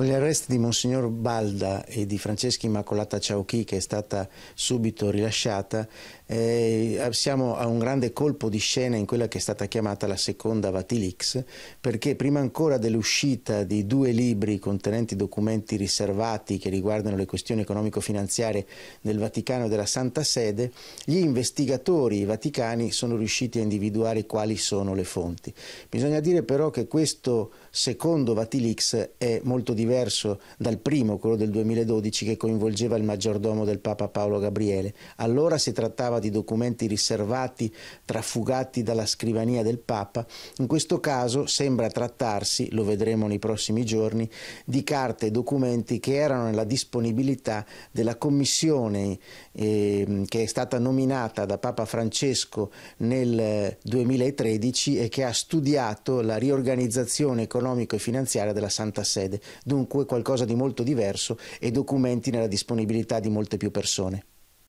Con gli arresti di Monsignor Balda e di Francesca Immacolata Ciauchi, che è stata subito rilasciata, eh, siamo a un grande colpo di scena in quella che è stata chiamata la seconda Vatilix, perché prima ancora dell'uscita di due libri contenenti documenti riservati che riguardano le questioni economico-finanziarie del Vaticano e della Santa Sede, gli investigatori vaticani sono riusciti a individuare quali sono le fonti. Bisogna dire però che questo secondo Vatilix è molto diverso dal primo, quello del 2012, che coinvolgeva il maggiordomo del Papa Paolo Gabriele. Allora si trattava di documenti riservati, trafugati dalla scrivania del Papa. In questo caso sembra trattarsi, lo vedremo nei prossimi giorni, di carte e documenti che erano nella disponibilità della commissione eh, che è stata nominata da Papa Francesco nel 2013 eh, e che ha studiato la riorganizzazione economica economico e finanziaria della Santa Sede, dunque qualcosa di molto diverso e documenti nella disponibilità di molte più persone.